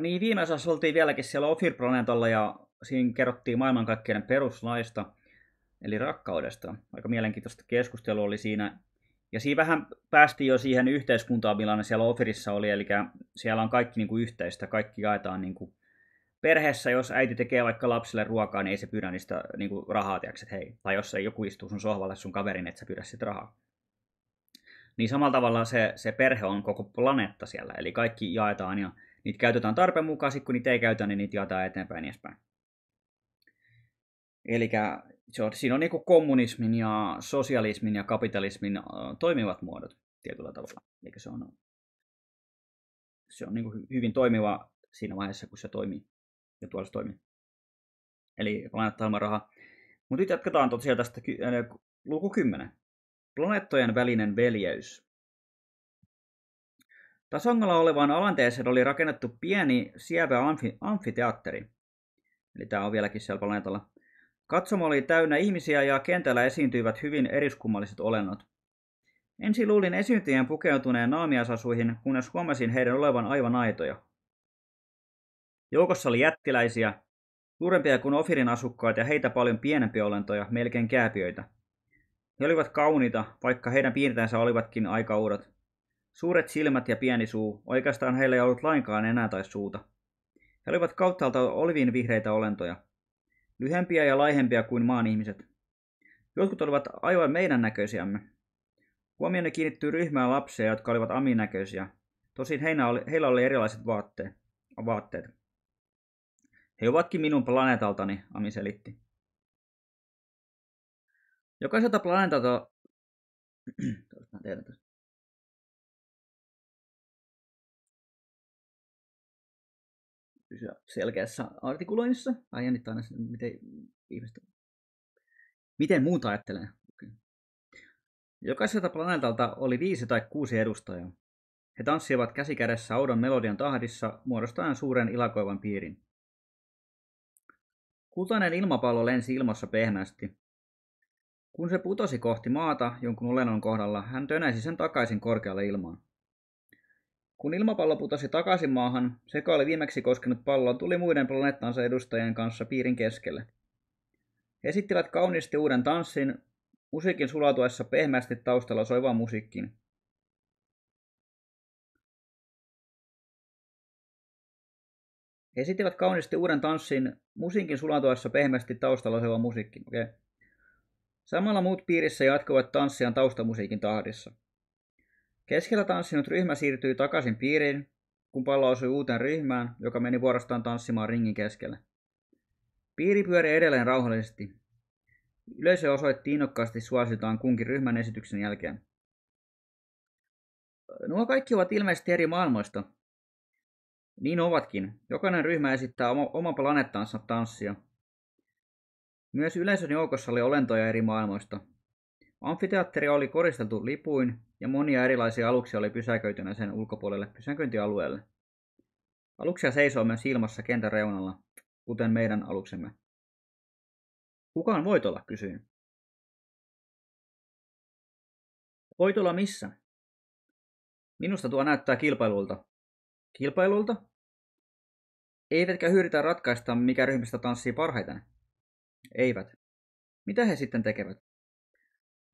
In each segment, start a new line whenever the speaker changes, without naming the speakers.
Niin, viime osassa oltiin vieläkin siellä Ofir-planeetalla ja siinä kerrottiin maailmankaikkeuden peruslaista, eli rakkaudesta. Aika mielenkiintoista keskustelua oli siinä. Ja siinä vähän päästiin jo siihen yhteiskuntaan, millainen siellä Ofirissa oli, eli siellä on kaikki niin kuin yhteistä, kaikki jaetaan niin kuin perheessä, jos äiti tekee vaikka lapsille ruokaa, niin ei se pyydä niistä niin kuin rahaa, tiiäks, että hei. Tai jos joku istuu sun sohvalle sun kaverin, että sä pyydä sitä rahaa. Niin samalla tavalla se, se perhe on koko planeetta siellä, eli kaikki jaetaan ja niitä käytetään tarpeen mukaan, kun niitä ei käytä, niin niitä jaetaan eteenpäin ja niin edespäin. Eli se on, siinä on niin kommunismin ja sosialismin ja kapitalismin toimivat muodot tietyllä tavalla. Eli se on, se on niin hyvin toimiva siinä vaiheessa, kun se toimii ja tuolla se toimii. Eli raha. Mutta nyt jatketaan tosiaan tuota tästä luku 10. Planeettojen välinen veljeys. Tasongalla olevaan alanteeseen oli rakennettu pieni sievä amfi, amfiteatteri. Eli tämä on vieläkin siellä planeetalla. Katsomo oli täynnä ihmisiä ja kentällä esiintyivät hyvin eriskummalliset olennot. Ensin luulin esiintyjien pukeutuneen naamiasasuihin, kunnes huomasin heidän olevan aivan aitoja. Joukossa oli jättiläisiä, suurempia kuin Ofirin asukkaat ja heitä paljon pienempiä olentoja, melkein kääpiöitä. He olivat kauniita, vaikka heidän piirteensä olivatkin aika uudet. Suuret silmät ja pieni suu, oikeastaan heillä ei ollut lainkaan enää tai suuta. He olivat kauttaalta olivin vihreitä olentoja. Lyhempiä ja laihempia kuin maan ihmiset. Jotkut olivat aivan meidän näköisiämme. Huomioni kiinnittyy ryhmään lapsia, jotka olivat amin näköisiä. Tosin heillä oli, heillä oli erilaiset vaatteet. vaatteet. He ovatkin minun planeetaltani, Ami selitti. Jokaiselta planeetalta... pysyä selkeässä artikuloinnissa. Ai jännittää aina, miten ihmiset... Miten muuta ajattelee. Jokaiselta planeetalta oli viisi tai kuusi edustajaa. He tanssivat käsikädessä oudon melodian tahdissa, muodostaen suuren ilakoivan piirin. Kultainen ilmapallo lensi ilmassa pehmeästi. Kun se putosi kohti maata jonkun olennon kohdalla, hän tönäisi sen takaisin korkealle ilmaan. Kun ilmapallo putosi takaisin maahan, seka oli viimeksi koskenut palloa, tuli muiden planeettansa edustajien kanssa piirin keskelle. He esittivät kauniisti uuden tanssin, musiikin sulautuessa pehmeästi taustalla soivaan musiikkiin. He esittivät kauniisti uuden tanssin, musiikin sulautuessa pehmeästi taustalla soiva musiikkiin. Okay. Samalla muut piirissä jatkuvat tanssiaan taustamusiikin tahdissa. Keskellä tanssinut ryhmä siirtyi takaisin piiriin, kun pallo osui uuteen ryhmään, joka meni vuorostaan tanssimaan ringin keskelle. Piiri pyöri edelleen rauhallisesti. Yleisö osoitti innokkaasti suositaan kunkin ryhmän esityksen jälkeen. Nuo kaikki ovat ilmeisesti eri maailmoista. Niin ovatkin. Jokainen ryhmä esittää oma, oma planeettansa tanssia. Myös yleisön joukossa oli olentoja eri maailmoista, Amfiteatteri oli koristeltu lipuin ja monia erilaisia aluksia oli pysäköitynä sen ulkopuolelle pysäköintialueelle. Aluksia seisoo myös ilmassa kentän reunalla, kuten meidän aluksemme. Kukaan voit olla, kysyin. olla missä? Minusta tuo näyttää kilpailulta. Kilpailulta? Eivätkä yritä ratkaista, mikä ryhmistä tanssii parhaiten? Eivät. Mitä he sitten tekevät?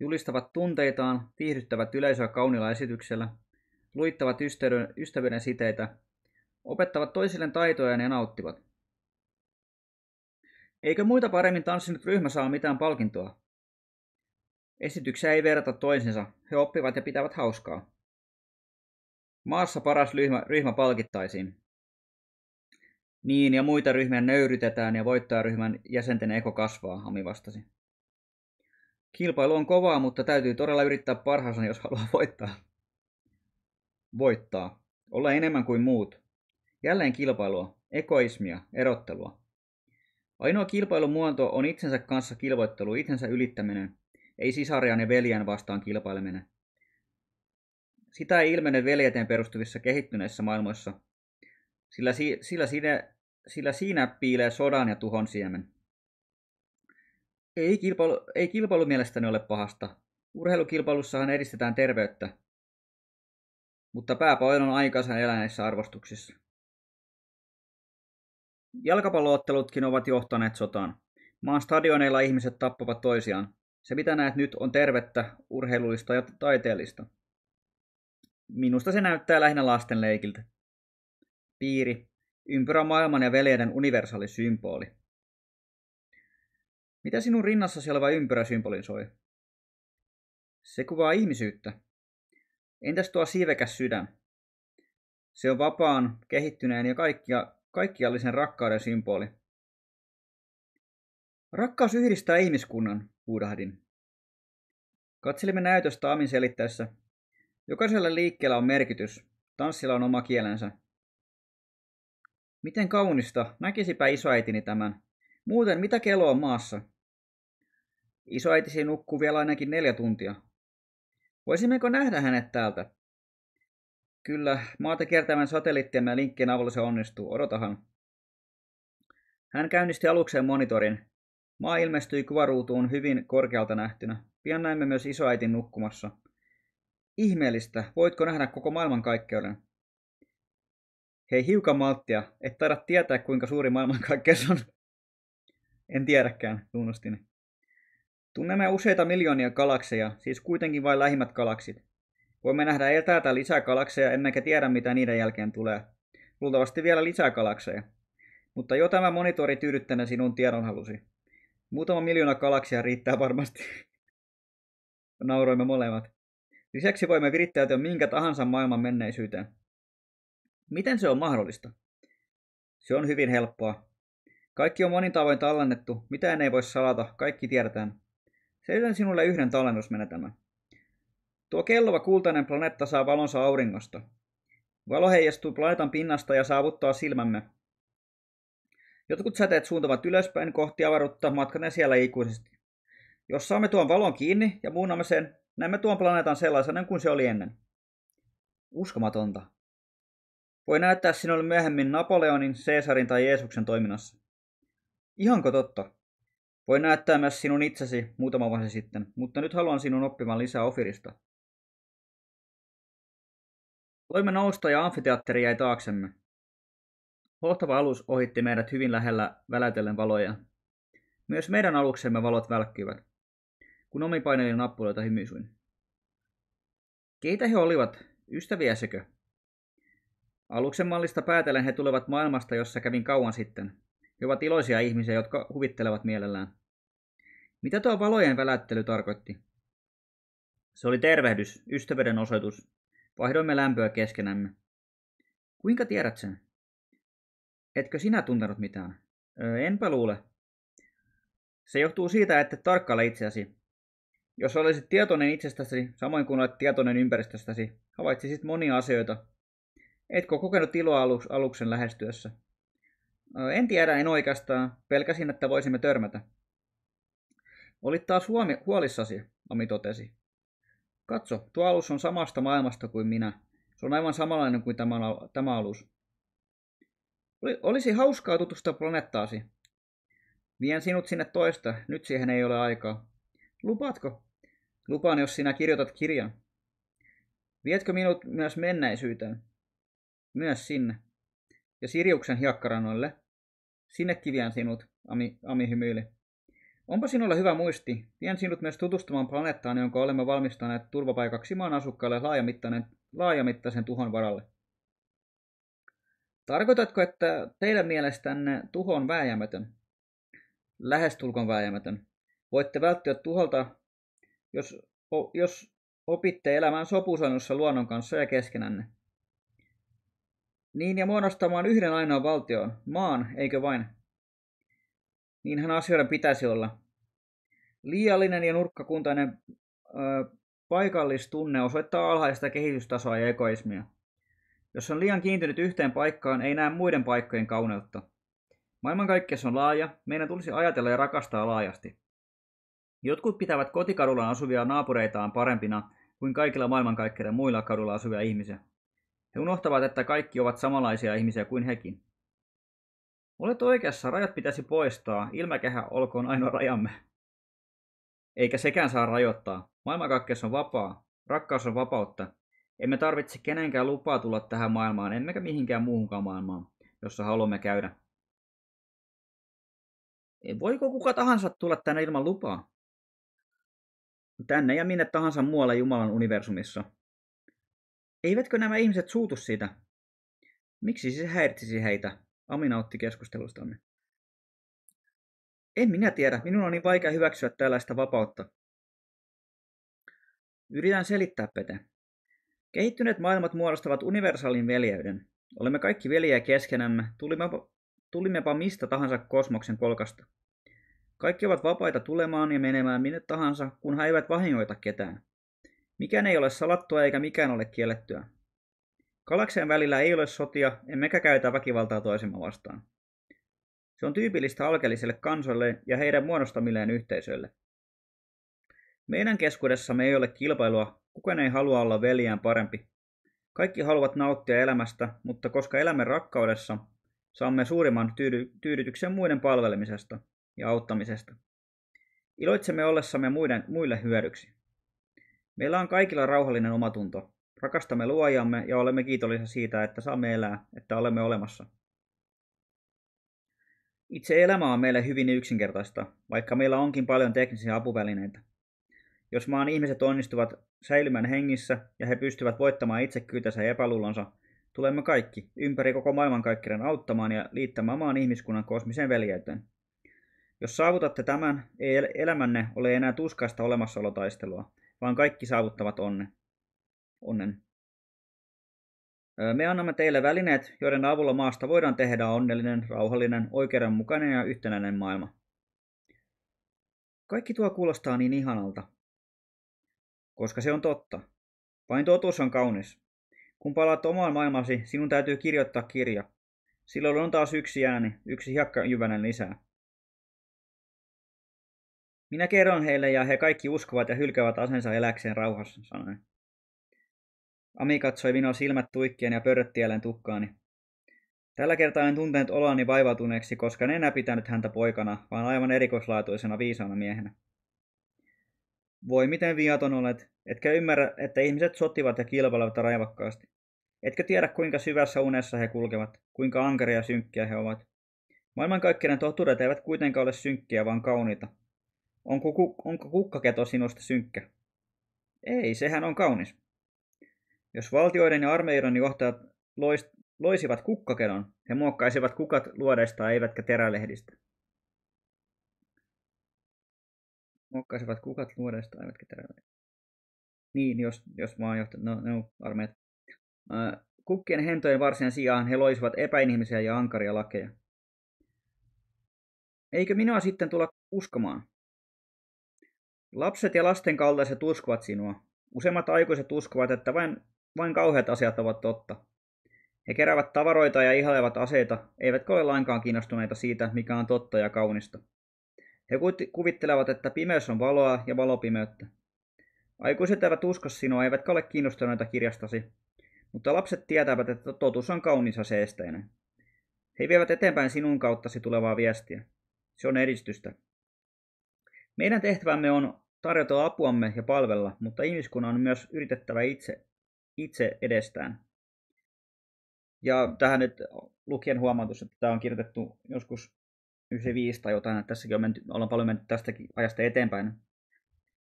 julistavat tunteitaan, viihdyttävät yleisöä kaunilla esityksellä, luittavat ystävyyden siteitä, opettavat toisilleen taitoja ja nauttivat. Eikö muita paremmin tanssinut ryhmä saa mitään palkintoa? Esityksiä ei verrata toisensa, he oppivat ja pitävät hauskaa. Maassa paras ryhmä, ryhmä palkittaisiin. Niin, ja muita ryhmiä nöyrytetään ja voittajaryhmän jäsenten eko kasvaa, Ami vastasi. Kilpailu on kovaa, mutta täytyy todella yrittää parhaansa, jos haluaa voittaa. Voittaa. Olla enemmän kuin muut. Jälleen kilpailua, ekoismia, erottelua. Ainoa kilpailun muoto on itsensä kanssa kilvoittelu, itsensä ylittäminen, ei sisarjan ja veljen vastaan kilpaileminen. Sitä ei ilmene veljeteen perustuvissa kehittyneissä maailmoissa, sillä, si- sillä, siinä, sillä siinä piilee sodan ja tuhon siemen. Ei kilpailu, ei kilpailu mielestäni ole pahasta. Urheilukilpailussahan edistetään terveyttä, mutta pääpaino on aikansa eläneissä arvostuksissa. Jalkapalloottelutkin ovat johtaneet sotaan. Maan stadioneilla ihmiset tappavat toisiaan. Se mitä näet nyt on tervettä, urheilullista ja taiteellista. Minusta se näyttää lähinnä lasten leikiltä. Piiri, ympyrä maailman ja veljeiden universaali symboli. Mitä sinun rinnassasi oleva ympyrä symbolisoi? Se kuvaa ihmisyyttä. Entäs tuo siivekäs sydän? Se on vapaan, kehittyneen ja kaikkia, kaikkiallisen rakkauden symboli. Rakkaus yhdistää ihmiskunnan, huudahdin. Katselimme näytöstä Amin selittäessä. Jokaisella liikkeellä on merkitys, tanssilla on oma kielensä. Miten kaunista, näkisipä isoäitini tämän, Muuten, mitä kello on maassa? Isoäitisi nukkuu vielä ainakin neljä tuntia. Voisimmeko nähdä hänet täältä? Kyllä, maata kiertävän satelliittiemme linkkien avulla se onnistuu. Odotahan. Hän käynnisti alukseen monitorin. Maa ilmestyi kuvaruutuun hyvin korkealta nähtynä. Pian näimme myös isoäitin nukkumassa. Ihmeellistä, voitko nähdä koko maailman kaikkeuden? Hei hiukan malttia, et taida tietää kuinka suuri maailmankaikkeus on. En tiedäkään, tunnustin. Tunnemme useita miljoonia galakseja, siis kuitenkin vain lähimmät galaksit. Voimme nähdä etäältä lisää galakseja, emmekä tiedä mitä niiden jälkeen tulee. Luultavasti vielä lisää galakseja. Mutta jo tämä monitori tyydyttänä sinun tiedonhalusi. Muutama miljoona galaksia riittää varmasti. Nauroimme molemmat. Lisäksi voimme virittäytyä minkä tahansa maailman menneisyyteen. Miten se on mahdollista? Se on hyvin helppoa. Kaikki on monin tavoin tallennettu, mitään ei voi salata, kaikki tiedetään. Selitän sinulle yhden tallennusmenetelmän. Tuo kelluva kultainen planeetta saa valonsa auringosta. Valo heijastuu planeetan pinnasta ja saavuttaa silmämme. Jotkut säteet suuntavat ylöspäin kohti avaruutta matkaten siellä ikuisesti. Jos saamme tuon valon kiinni ja muunnamme sen, näemme tuon planeetan sellaisena kuin se oli ennen. Uskomatonta. Voi näyttää sinulle myöhemmin Napoleonin, Caesarin tai Jeesuksen toiminnassa. Ihanko totta? Voin näyttää myös sinun itsesi muutama vuosi sitten, mutta nyt haluan sinun oppimaan lisää Ofirista. Loimme nousta ja amfiteatteri jäi taaksemme. Hohtava alus ohitti meidät hyvin lähellä välätellen valoja. Myös meidän aluksemme valot välkkyivät. Kun omi painelin nappuloita hymyisuin. Keitä he olivat? sekö? Aluksen mallista päätellen he tulevat maailmasta, jossa kävin kauan sitten ja ovat iloisia ihmisiä, jotka huvittelevat mielellään. Mitä tuo valojen välättely tarkoitti? Se oli tervehdys, ystävyyden osoitus. Vaihdoimme lämpöä keskenämme. Kuinka tiedät sen? Etkö sinä tuntenut mitään? Öö, enpä luule. Se johtuu siitä, että et tarkkaile itseäsi. Jos olisit tietoinen itsestäsi, samoin kuin olet tietoinen ympäristöstäsi, havaitsisit monia asioita. Etkö kokenut iloa aluksen lähestyessä? En tiedä, en oikeastaan. Pelkäsin, että voisimme törmätä. Olit taas huomi, huolissasi, Ami totesi. Katso, tuo alus on samasta maailmasta kuin minä. Se on aivan samanlainen kuin tämä, tämä alus. Olisi hauskaa tutustua planeettaasi. Vien sinut sinne toista, nyt siihen ei ole aikaa. Lupaatko? Lupaan, jos sinä kirjoitat kirjan. Vietkö minut myös menneisyyteen? Myös sinne. Ja Sirjuksen hiakkaranoille? Sinnekin vien sinut, Ami, Ami hymyili. Onpa sinulla hyvä muisti. Vien sinut myös tutustumaan planeettaan, jonka olemme valmistaneet turvapaikaksi maan asukkaille laajamittainen, laajamittaisen tuhon varalle. Tarkoitatko, että teidän mielestänne tuho on vääjäämätön? Lähestulkon vääjäämätön. Voitte välttyä tuholta, jos, o, jos opitte elämään sopusannussa luonnon kanssa ja keskenänne. Niin ja muodostamaan yhden ainoan valtion, maan, eikö vain? Niinhän asioiden pitäisi olla. Liiallinen ja nurkkakuntainen ö, paikallistunne osoittaa alhaista kehitystasoa ja egoismia. Jos on liian kiintynyt yhteen paikkaan, ei näe muiden paikkojen kauneutta. Maailmankaikkeus on laaja, meidän tulisi ajatella ja rakastaa laajasti. Jotkut pitävät kotikadulla asuvia naapureitaan parempina kuin kaikilla maailmankaikkeuden muilla kadulla asuvia ihmisiä. He unohtavat, että kaikki ovat samanlaisia ihmisiä kuin hekin. Olet oikeassa, rajat pitäisi poistaa, ilmakehä olkoon ainoa rajamme. Eikä sekään saa rajoittaa. Maailmankaikkeus on vapaa, rakkaus on vapautta. Emme tarvitse kenenkään lupaa tulla tähän maailmaan, emmekä mihinkään muuhunkaan maailmaan, jossa haluamme käydä. Voiko kuka tahansa tulla tänne ilman lupaa? Tänne ja minne tahansa muualle Jumalan universumissa – Eivätkö nämä ihmiset suutu siitä? Miksi se häiritsisi heitä? Amina otti keskustelustamme. En minä tiedä, minun on niin vaikea hyväksyä tällaista vapautta. Yritän selittää, Pete. Kehittyneet maailmat muodostavat universaalin veljeyden. Olemme kaikki veljejä keskenämme, tulimmepa, tulimmepa mistä tahansa kosmoksen kolkasta. Kaikki ovat vapaita tulemaan ja menemään minne tahansa, kunhan eivät vahingoita ketään. Mikään ei ole salattua eikä mikään ole kiellettyä. Galaksien välillä ei ole sotia, emmekä käytä väkivaltaa toisemme vastaan. Se on tyypillistä alkeellisille kansoille ja heidän muodostamilleen yhteisöille. Meidän keskuudessamme ei ole kilpailua, kukaan ei halua olla veljään parempi. Kaikki haluavat nauttia elämästä, mutta koska elämme rakkaudessa, saamme suurimman tyydy- tyydytyksen muiden palvelemisesta ja auttamisesta. Iloitsemme ollessamme muiden, muille hyödyksi. Meillä on kaikilla rauhallinen omatunto. Rakastamme luojamme ja olemme kiitollisia siitä, että saamme elää, että olemme olemassa. Itse elämä on meille hyvin yksinkertaista, vaikka meillä onkin paljon teknisiä apuvälineitä. Jos maan ihmiset onnistuvat säilymään hengissä ja he pystyvät voittamaan itsekyytensä ja epäluulonsa, tulemme kaikki ympäri koko maailmankaikkeuden auttamaan ja liittämään maan ihmiskunnan kosmiseen veljeyteen. Jos saavutatte tämän, ei elämänne ole enää tuskaista olemassaolotaistelua, vaan kaikki saavuttavat onne. onnen. Me annamme teille välineet, joiden avulla maasta voidaan tehdä onnellinen, rauhallinen, oikeudenmukainen ja yhtenäinen maailma. Kaikki tuo kuulostaa niin ihanalta, koska se on totta. Vain totuus on kaunis. Kun palaat omaan maailmasi, sinun täytyy kirjoittaa kirja. Silloin on taas yksi ääni, yksi hiekka lisää. Minä kerron heille ja he kaikki uskovat ja hylkävät asensa eläkseen rauhassa, sanoi. Ami katsoi minua silmät tuikkien ja pörrötti jälleen tukkaani. Tällä kertaa en tuntenut oloani vaivautuneeksi, koska en enää pitänyt häntä poikana, vaan aivan erikoislaatuisena viisaana miehenä. Voi miten viaton olet, etkä ymmärrä, että ihmiset sotivat ja kilpailevat raivakkaasti. Etkö tiedä, kuinka syvässä unessa he kulkevat, kuinka ankaria ja synkkiä he ovat. Maailmankaikkeuden totuudet eivät kuitenkaan ole synkkiä, vaan kauniita, Onko, ku, onko kukkaketo sinusta synkkä? Ei, sehän on kaunis. Jos valtioiden ja armeijan johtajat lois, loisivat kukkakedon, he muokkaisivat kukat luodesta eivätkä terälehdistä. Muokkaisivat kukat luodesta eivätkä terälehdistä. Niin, jos, jos maanjohtajat, no, no armeijat. kukkien hentojen varsien sijaan he loisivat epäinhimisiä ja ankaria lakeja. Eikö minua sitten tulla uskomaan? Lapset ja lasten kaltaiset uskovat sinua. Useimmat aikuiset uskovat, että vain, vain kauheat asiat ovat totta. He keräävät tavaroita ja ihailevat aseita, eivätkä ole lainkaan kiinnostuneita siitä, mikä on totta ja kaunista. He kuvittelevat, että pimeys on valoa ja valopimeyttä. Aikuiset eivät usko sinua, eivätkä ole kiinnostuneita kirjastasi, mutta lapset tietävät, että totuus on kaunis aseesteinen. He vievät eteenpäin sinun kauttasi tulevaa viestiä. Se on edistystä. Meidän tehtävämme on tarjota apuamme ja palvella, mutta ihmiskunnan on myös yritettävä itse, itse edestään. Ja tähän nyt lukien huomautus, että tämä on kirjoitettu joskus 95 tai jotain, että tässäkin on menty, ollaan paljon mennyt tästäkin ajasta eteenpäin.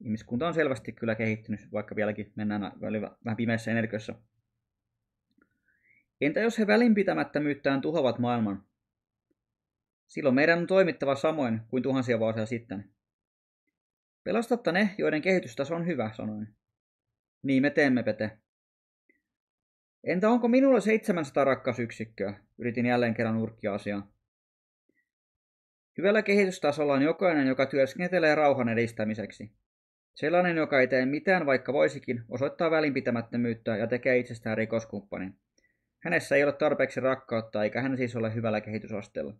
Ihmiskunta on selvästi kyllä kehittynyt, vaikka vieläkin mennään vähän pimeässä energiassa. Entä jos he välinpitämättömyyttään tuhovat maailman? Silloin meidän on toimittava samoin kuin tuhansia vuosia sitten. Pelastatta ne, joiden kehitystaso on hyvä, sanoin. Niin me teemme, Pete. Entä onko minulla 700 rakkausyksikköä? Yritin jälleen kerran urkkia asiaa. Hyvällä kehitystasolla on jokainen, joka työskentelee rauhan edistämiseksi. Sellainen, joka ei tee mitään, vaikka voisikin, osoittaa välinpitämättömyyttä ja tekee itsestään rikoskumppanin. Hänessä ei ole tarpeeksi rakkautta, eikä hän siis ole hyvällä kehitysasteella.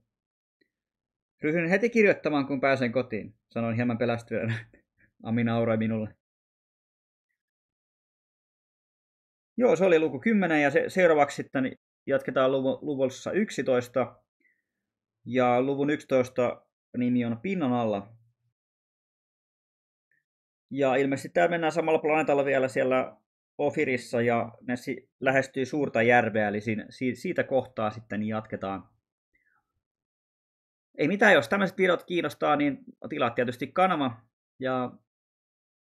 Ryhdyn heti kirjoittamaan, kun pääsen kotiin, sanoin hieman pelästyneenä. Ami nauroi minulle. Joo, se oli luku 10 ja se, seuraavaksi sitten jatketaan luvu, luvussa 11. Ja luvun 11 nimi on Pinnan alla. Ja ilmeisesti tämä mennään samalla planeetalla vielä siellä Ofirissa ja ne si- lähestyy suurta järveä, eli si- siitä kohtaa sitten jatketaan. Ei mitään, jos tämmöiset videot kiinnostaa, niin tilaa tietysti kanava ja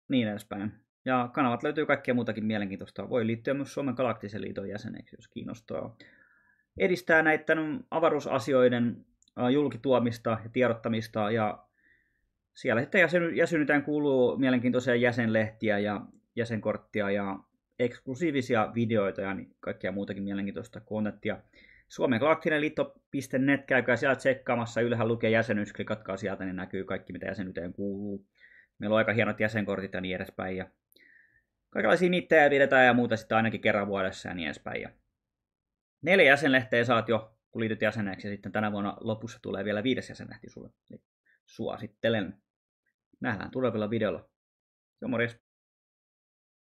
niin edespäin. Ja kanavat löytyy kaikkea muutakin mielenkiintoista. Voi liittyä myös Suomen Galaktisen liiton jäseneksi, jos kiinnostaa. Edistää näiden avaruusasioiden julkituomista ja tiedottamista ja siellä sitten jäsen, jäsenytään kuuluu mielenkiintoisia jäsenlehtiä ja jäsenkorttia ja eksklusiivisia videoita ja kaikkea muutakin mielenkiintoista kontenttia. Suomen galaktinen liitto.net, käykää siellä tsekkaamassa, ylhäällä lukee jäsenyys, klikatkaa sieltä, niin näkyy kaikki mitä jäsenyteen kuuluu. Meillä on aika hienot jäsenkortit ja niin edespäin. Ja kaikenlaisia niittejä pidetään ja muuta sitten ainakin kerran vuodessa ja niin edespäin. Ja neljä jäsenlehteä saat jo, kun liityt jäseneksi. Ja sitten tänä vuonna lopussa tulee vielä viides jäsenlehti sulle. Eli suosittelen. Nähdään tulevilla videolla. Jo morjens.